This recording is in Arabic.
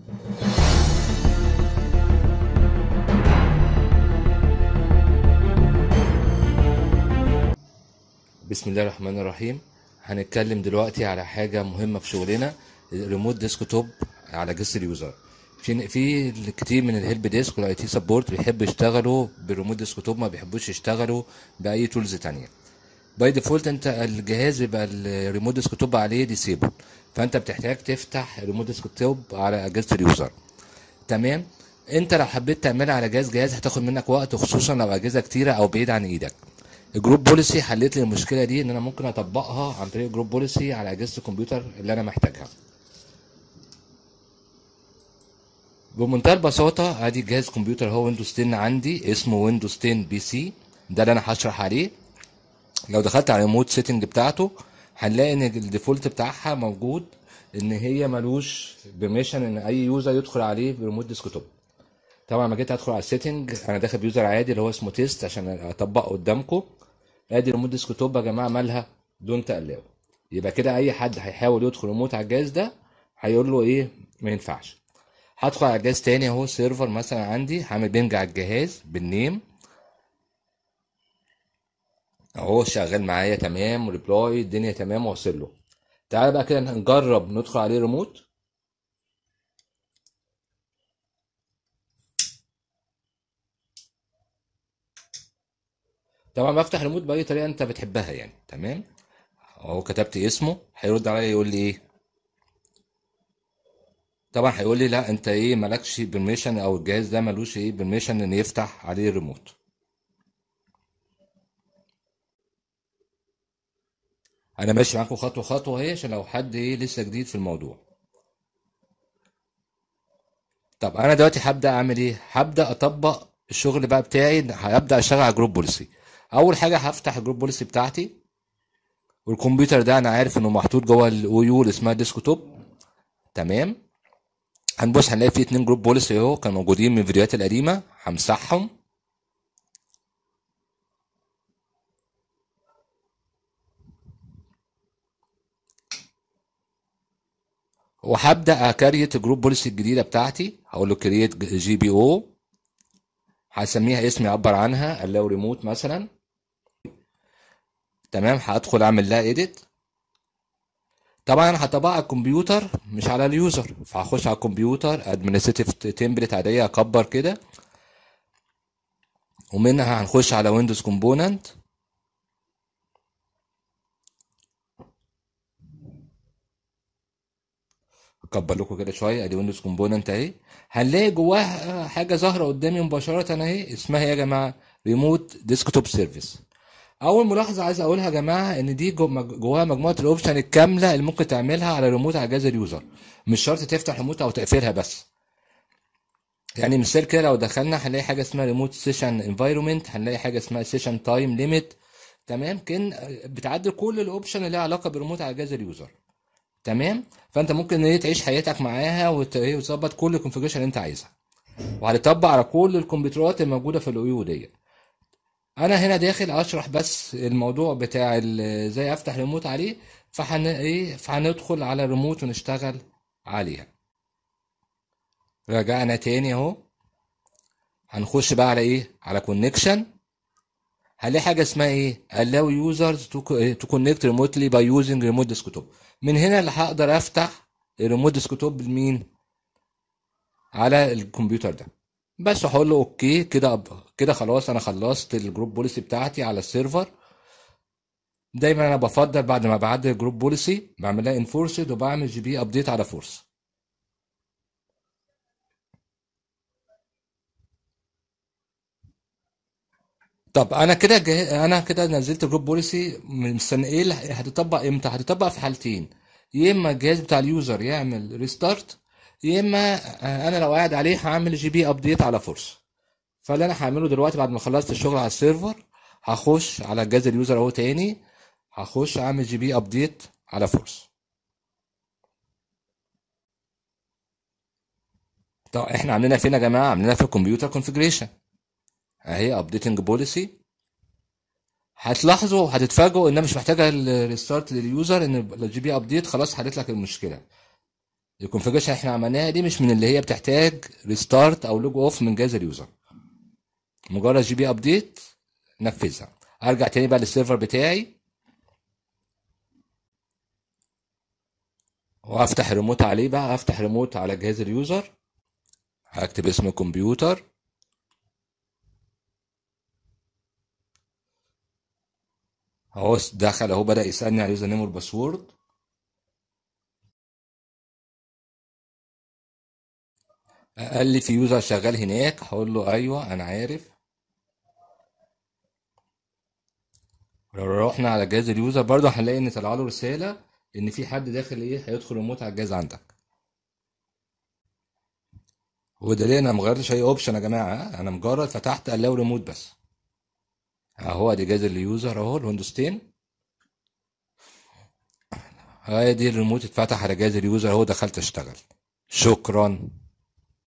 بسم الله الرحمن الرحيم هنتكلم دلوقتي على حاجة مهمة في شغلنا ريموت ديسكتوب على جهاز اليوزر في في كتير من الهيلب ديسك والاي تي سبورت بيحبوا يشتغلوا بالريموت ديسكتوب ما بيحبوش يشتغلوا باي تولز تانية باي ديفولت انت الجهاز بيبقى الريموت توب عليه ديسيبل فانت بتحتاج تفتح الريموت توب على اجهزه اليوزر تمام انت لو حبيت تعملها على جهاز جهاز هتاخد منك وقت خصوصا لو اجهزه كتيره او بعيد عن ايدك الجروب بوليسي حلت لي المشكله دي ان انا ممكن اطبقها عن طريق الجروب بوليسي على اجهزه الكمبيوتر اللي انا محتاجها بمنتهى البساطه ادي جهاز كمبيوتر هو ويندوز 10 عندي اسمه ويندوز 10 بي سي ده اللي انا هشرح عليه لو دخلت على المود سيتنج بتاعته هنلاقي ان الديفولت بتاعها موجود ان هي ملوش بيرميشن ان اي يوزر يدخل عليه بريموت ديسكتوب طبعا لما جيت ادخل على السيتنج انا داخل بيوزر عادي اللي هو اسمه تيست عشان اطبق قدامكم ادي ريموت ديسكتوب يا جماعه مالها دون تقلاو يبقى كده اي حد هيحاول يدخل ريموت على الجهاز ده هيقول له ايه ما ينفعش هدخل على جهاز تاني اهو سيرفر مثلا عندي هعمل بنج على الجهاز بالنيم اهو شغال معايا تمام ريبلاي الدنيا تمام واصل له تعالى بقى كده نجرب ندخل عليه ريموت طبعا بفتح ريموت باي طريقه انت بتحبها يعني تمام اهو كتبت اسمه هيرد عليا يقول لي ايه طبعا هيقول لي لا انت ايه مالكش بيرميشن او الجهاز ده ملوش ايه بيرميشن ان يفتح عليه ريموت انا ماشي معاكم خطوه خطوه اهي عشان لو حد ايه لسه جديد في الموضوع طب انا دلوقتي هبدا اعمل ايه هبدا اطبق الشغل بقى بتاعي هبدا اشتغل على جروب بوليسي اول حاجه هفتح الجروب بوليسي بتاعتي والكمبيوتر ده انا عارف انه محطوط جوه الاو يو اللي اسمها ديسكتوب تمام هنبص هنلاقي فيه اتنين جروب بوليسي اهو كانوا موجودين من الفيديوهات القديمه همسحهم وهبدا اكريت جروب بوليسي الجديده بتاعتي هقول له كريت جي بي او هسميها اسم يعبر عنها اللاو ريموت مثلا تمام هدخل اعمل لها ايديت طبعا هطبقها على الكمبيوتر مش على اليوزر فهخش على الكمبيوتر ادمنستيف تمبلت عاديه اكبر كده ومنها هنخش على ويندوز كومبوننت اكبر لكم كده شويه ادي ويندوز كومبوننت اهي هنلاقي جواها حاجه ظاهره قدامي مباشره اهي اسمها يا جماعه ريموت ديسكتوب سيرفيس اول ملاحظه عايز اقولها يا جماعه ان دي جواها مجموعه الاوبشن الكامله اللي ممكن تعملها على ريموت على جهاز اليوزر مش شرط تفتح ريموت او تقفلها بس يعني مثال كده لو دخلنا هنلاقي حاجه اسمها ريموت سيشن انفايرمنت هنلاقي حاجه اسمها سيشن تايم ليميت تمام كان بتعدل كل الاوبشن اللي لها علاقه بالريموت على جهاز اليوزر تمام فانت ممكن ايه تعيش حياتك معاها إيه، وتظبط كل الكونفيجريشن اللي انت عايزها وهتطبق على كل الكمبيوترات الموجوده في الاو دي انا هنا داخل اشرح بس الموضوع بتاع ازاي افتح ريموت عليه فحن ايه فهندخل على الريموت ونشتغل عليها رجعنا تاني اهو هنخش بقى على ايه على كونكشن هنلاقي حاجه اسمها ايه allow users eh, to connect remotely by using remote desktop من هنا اللي هقدر افتح الريموت ديسكتوب لمين على الكمبيوتر ده بس هقول له اوكي كده كده خلاص انا خلصت الجروب بوليسي بتاعتي على السيرفر دايما انا بفضل بعد ما بعدل الجروب بوليسي بعملها انفورسد وبعمل جي بي ابديت على فورس طب انا كده جه... انا كده نزلت جروب بوليسي مستني ايه اللي هتطبق امتى هتطبق في حالتين يا اما الجهاز بتاع اليوزر يعمل ريستارت يا اما آه، انا لو قاعد عليه هعمل جي بي ابديت على فرصه فاللي انا هعمله دلوقتي بعد ما خلصت الشغل على السيرفر هخش على جهاز اليوزر اهو تاني هخش اعمل جي بي ابديت على فرصه طب احنا عاملينها فين يا جماعه عاملينها في الكمبيوتر كونفيجريشن اهي ابديتنج بوليسي هتلاحظوا وهتتفاجئوا انها مش محتاجه الريستارت لليوزر ان الجي بي ابديت خلاص حلت لك المشكله الكونفيجريشن احنا عملناها دي مش من اللي هي بتحتاج ريستارت او لوج اوف من جهاز اليوزر مجرد جي بي ابديت نفذها ارجع تاني بقى للسيرفر بتاعي وافتح ريموت عليه بقى افتح ريموت على جهاز اليوزر هكتب اسم الكمبيوتر اهو دخل اهو بدأ يسألني على اليوزر نيم والباسورد قال لي في يوزر شغال هناك هقول له ايوه انا عارف لو رحنا على جهاز اليوزر برضه هنلاقي ان طلع له رساله ان في حد داخل ايه هيدخل ريموت على الجهاز عندك وده ليه انا مغيرتش اي اوبشن يا جماعه انا مجرد فتحت قال ريموت بس اهو ادي جهاز اليوزر اهو الويندوز 10 ادي الريموت اتفتح على جهاز اليوزر اهو دخلت اشتغل شكرا